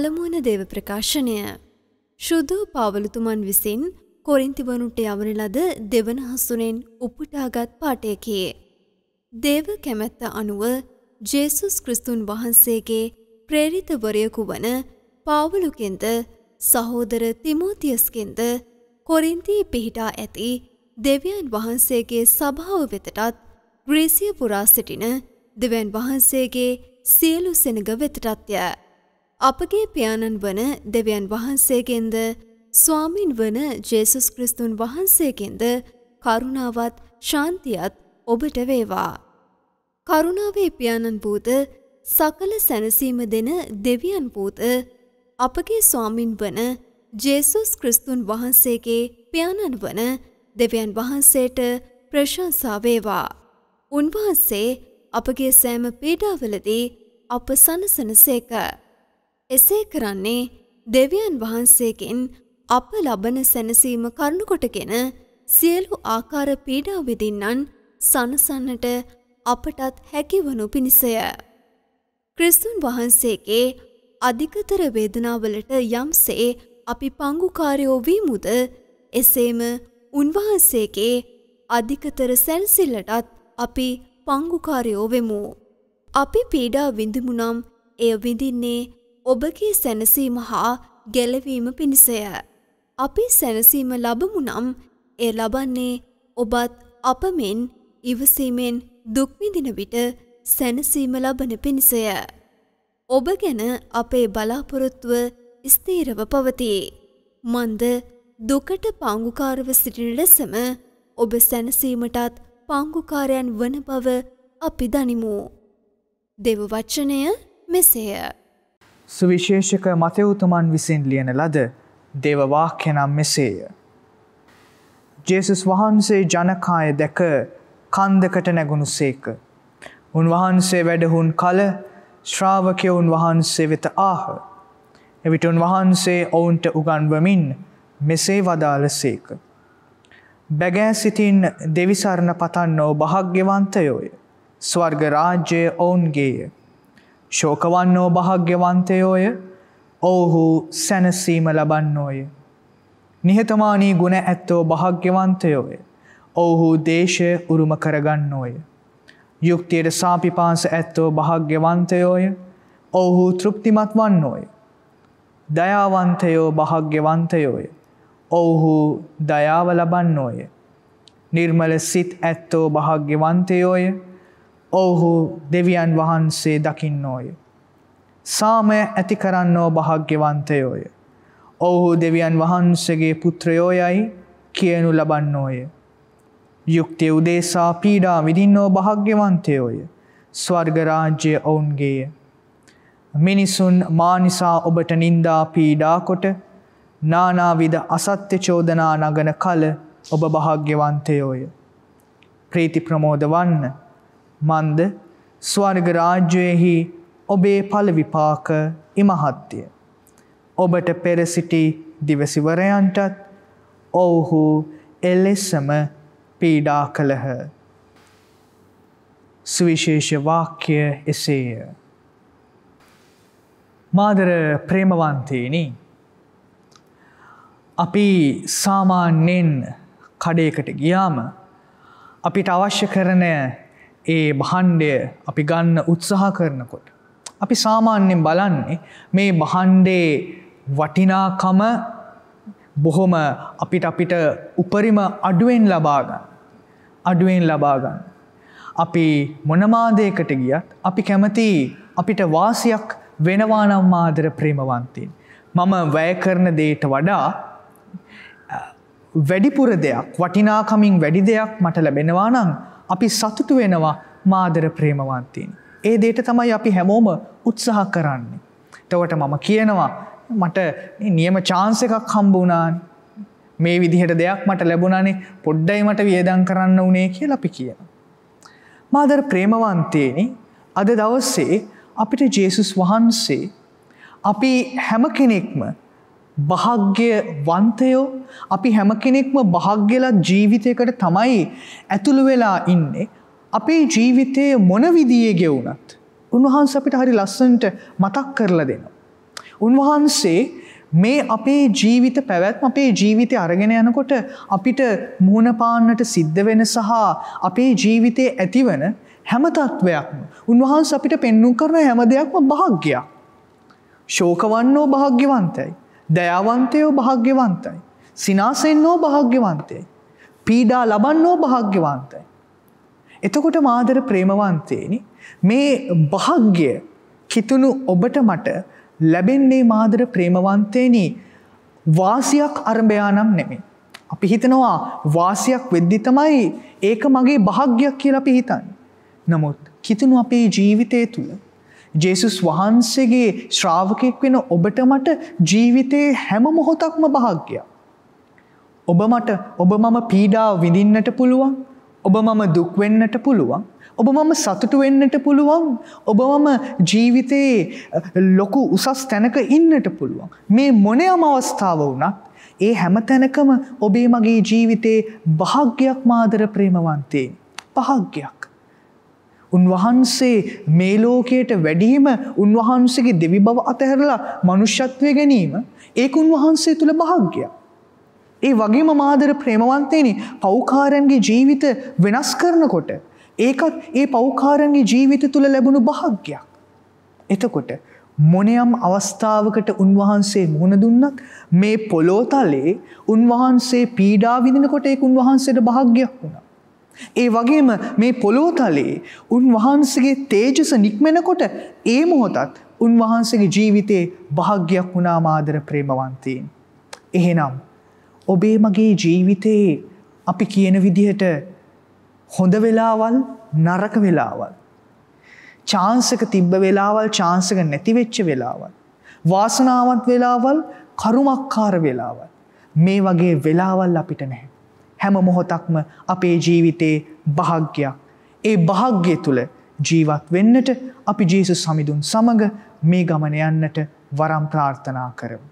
පළමුවන දේව ප්‍රකාශනය. ශුද්ධ පාවලතුමන් විසින් කොරින්තිවනුට යවන ලද දෙවන හසුනෙන් උපුටාගත් පාටයකි. දේව කැමැත්ත අනුව ජේසුස් ක්‍රිස්තුන් වහන්සේගේ ප්‍රේරිතවරයකු වන පාවලුකෙන්ද සහෝදර තිමෝතියස්කෙන්ද කොරින්තිය පිහිටා ඇති දෙවියන් වහන්සේගේ සභාව වෙතටත් ග්‍රීසිය පුරා සිටින දෙවන් වහන්සේගේ සියලු සෙනග වෙතටත්ය. අපගේ පියාණන් වන දෙවියන් වහන්සේගෙන්ද ස්වාමින් වන ජේසුස් ක්‍රිස්තුන් වහන්සේගෙන්ද කරුණාවත් ශාන්තියත් ඔබට වේවා. කරුණාවේ පියාණන් පූත සකල සැනසීම දෙන දෙවියන් පූත අපගේ ස්වාමින් වන ජේසුස් ක්‍රිස්තුන් වහන්සේගේ පියාණන් වන දෙවියන් වහන්සේට ප්‍රශංසාවේවා. උන්වහන්සේ අපගේ සෑම පීඩාවලදී අප සනසන සේක. එසේ කරන්නේ දෙවියන් වහන්සේකෙන් අප ලබන සැනසීම කරුණුකොටගෙන සියලු ආකාර පීඩා විදින්නන් සනසන්නට අපටත් හැකිවනු පිණිසය. ක්‍රිස්තුන් වහන්සේගේ අධිකතර වේදනාවලට යම්සේ අපි පංගුකාරයෝ වීමුද එසේම උන්වහන්සේගේ අධිකතර සැල්සිල්ලටත් අපි පංගුකාරයෝ වෙමු. අපි පීඩා විඳමුනම් එය විඳින්නේ ඔබගේ සැනසීම හා ගැලවීම පිණිසය. අපි සැනසීම ලබමු නම් එය ලබන්නේ ඔබත් අප මෙන් ඉවසීමෙන් දුක්විදින විට සැනසීම ලබන පිණිසය. ඔබ ගැන අපේ බලාපොරොත්තුව ස්තීරව පවතියි. මන්ද දුකට පංගුකාරව සිටින ලෙසම ඔබ සැනසීමටත් පංගුකාරයන් වන බව අපි දනිමු. දෙව වච්චනය මෙසේය. සුවිශේෂක මතයවතුමන් විසින් ලියන ලද දේවවාක්‍ය නම් මෙසේය. ජේසුස් වහන්සේ ජනකාය දැක කන්දකට නැගුණු සේක. උන්වහන්සේ වැඩහුන් කල ශ්‍රාවකයවුන් වහන්සේ වෙත ආහ. එවිට උන්වහන්සේ ඔවුන්ට උගන්වමින් මෙසේ වදාළ සේක. බැගෑ සිතින් දෙවිසරණ පතන්නෝ භාග්‍යවන්තයෝය. ස්වර්ග රාජ්‍යය ඔවුන්ගේය. ශෝකවන්නෝ භාග්‍යවන්තයෝය ඔවුහු සැනසීම ලබන්නෝය. නිහතමානී ගුණ ඇත්තෝ භාග්‍යවන්තයෝය ඔවුහු දේශය උරුම කරගන්නෝය. යුක්තියට සාපිපාස ඇත්තෝ භාග්‍යවන්තයෝය ඔවුහු තෘප්තිමත් වන්නෝය. දයාවන්තයෝ භාග්‍යවන්තයෝය ඔවුහු දයාව ලබන්නෝය. නිර්මල සිත් ඇත්තෝ භාග්‍යවන්තයෝය ඔවුහු දෙවියන් වහන්සේ දකින්න ඕය. සාමය ඇති කරන්නෝ භාග්‍යවන්තයෝය. ඔවුහු දෙවියන් වහන්සගේ පුත්‍රයෝයයි කියනු ලබන්නෝය. යුක්තිය උදේසා පීඩා විදින්නෝ භාග්‍යවන්තයෝය. ස්වර්ගරාජ්‍යය ඔවුන්ගේය. මිනිසුන් මානිසා ඔබට නින්දා පීඩාකොට නානාවිද අසත්‍ය චෝදනා නගන කල ඔබ භාග්‍යවන්තයෝය. ප්‍රීති ප්‍රමෝද වන්න. මන්ද ස්වර්ග රාජ්‍යයෙහි ඔබේ පලවිපාක ඉමහත්තිය. ඔබට පෙරසිටි දිවසිවරයන්ටත් ඔවුහු එල්ලෙස්සම පීඩා කළහ. සුවිශේෂ වාක්‍ය එසේය. මාදර ප්‍රේමවන්තයනි අපි සාමාන්‍යෙන් කඩයකට ගියාම අපිට අවශ්‍ය කරනය ඒ බහන්්ඩය අපි ගන්න උත්සාහ කරනකොට. අපි සාමාන්‍යෙන් බලන්නේ මේ බහන්්ඩේ වටිනාකම බොහොම අපිට අපිට උපරිම අඩුවෙන් ලබාගන්න අඩුවෙන් ලබාගන්න. අපි මොනමාදයකට ගියත් අපි කැමති අපිට වාසියක් වෙනවා නම් ආදර ප්‍රේමවන්තින්. මම වැය කරන දේට වඩා වැඩිපුර දෙයක් වටිනාකමින් වැඩි දෙයක් මට ලැබෙනවා නම් අපි සතුටු වෙනවා මාදර ප්‍රේමවන්තීන්. ඒ දේට තමයි අපි හැමෝම උත්සාහ කරන්නේ. තවට මම කියනවා මට නියම චාන්ස එකක් හම්බුනාන් මේ විදිහට දෙයක් මට ලැබුණනේ පොඩ්ඩයි මට වියදං කරන්න වනේ කියල අපි කියන. මාදර ප්‍රේමවන්තයනි අද දවස්සේ අපිට ජේසුස් වහන්සේ අපි හැම කෙනෙක්ම භාග්‍ය වන්තයෝ අපි හැම කෙනෙක්ම භාග්‍යලා ජීවිතයකට තමයි ඇතුළු වෙලා ඉන්නේ. අපේ ජීවිතය මොන විදියේ ගෙවුනත්. උන්වහන්ස අපිට හරි ලස්සන්ට මතක් කරලා දෙනවා. උන්වහන්සේ මේ අපේ ජීවිත පැවැත්ම අපේ ජීවිතය අරගෙන යනකොට අපිට මුහුණපාන්නට සිද්ධ වෙන සහ අපේ ජීවිතය ඇතිවන හැම තත්ත්වයක්ම උන්වහන්ස අපිට පෙන්නුම් කරන හැම දෙයක්ම භාග්‍යයක්. ශෝකවන්නෝ භාග්‍යවන්තයි. දයාවන්තයෝ භාග්‍යවන්තයි. සිනාසෙන්නෝ භාග්‍යවන්තයයි. පීඩා ලබන්නෝ භාග්‍යවන්තයි. එතකොට මාදර ප්‍රේමවන්තයනි මේ භාග්‍ය කිතුුණු ඔබට මට ලැබෙන්නේ මාදර ප්‍රේමවන්තයනී වාසියක් අරභයානම් නෙමේ. අපි හිතනවා වාසියක් වෙද්දි තමයි ඒක මගේ භාග්‍යයක් කියලා අපි හිතන්. නමුත් කිතුුණු අපේ ජීවිතය තුළ ජේසුස් වහන්සේගේ ශ්‍රාවකයෙක් වෙන ඔබට මට ජීවිතයේ හැම මොහොතක්ම භාග්‍යයක්. ඔබ මට ඔබ මම පීඩාව විඳින්නට පුළුවන් ඔබ මම දුක්වෙන්නට පුළුවන් ඔබ මම සතුටු වෙන්නට පුළුවන් ඔබ මම ජීවිතයේ ලොකු උසස් තැනක ඉන්නට පුළුවන් මේ මොනයම අවස්ථාව වුණත් ඒ හැම තැනකම ඔබේ මගේ ජීවිතයේ භාග්‍යයක් මාදර ප්‍රේමවන්තයෙන් පහග්‍යයක් උන්වහන්සේ මේ ලෝකයට වැඩීම උන්වහන්සේගේ දෙවි බව අතහැරලා මනුෂ්‍යත්වය ගැනීම ඒක උන්වහන්සේ තුළ භාග්‍යය. ඒ වගේම මාදර ප්‍රේමවන්තේනි පෞකාරයන්ගේ ජීවිත වෙනස් කරනකොට ඒකත් ඒ පෞකාරයන්ගේ ජීවිත තුළ ලැබුණු භාග්‍යයක්. එතකොට මොනයම් අවස්ථාවකට උන්වහන්සේ මුහුණ දුන්නත් මේ පොලෝතලේ උන්වහන්සේ පීඩා විඳිනකොට ඒක උන්වහන්සේට භාග්‍යයක් වුණා. ඒ වගේම මේ පොළොව තලයේ උන්වහන්සේගේ තේජස නික්මෙනකොට ඒ මොහොතත් උන්වහන්සේගේ ජීවිතේ භාග්‍යයක් වුණා මාදර ප්‍රේමවන්තීන්. එහෙනම් ඔබේ මගේ ජීවිතයේ අපි කියන විදිහට හොඳ වෙලාවල් නරක වෙලාවල්. චාන්සක තිබ්බ වෙලාවල් චාන්සක නැතිවෙච්ච වෙලාවල්. වාසනාවත් වෙලාවල් කරුමක්කාර වෙලාවල්. මේ වගේ වෙලාවල් අපිට නැහැ. හැම මොහොතක්ම අපේ ජීවිතයේ භාග්‍යයක්. ඒ භාග්‍ය තුළ ජීවත් වෙන්නට අපි ජේසු සමිඳුන් සමඟ මේ ගමන යන්නට වරම් ප්‍රාර්ථනා කරමු.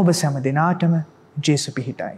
ඔබ සැම දෙනාටම ජේසු පිහිටයි.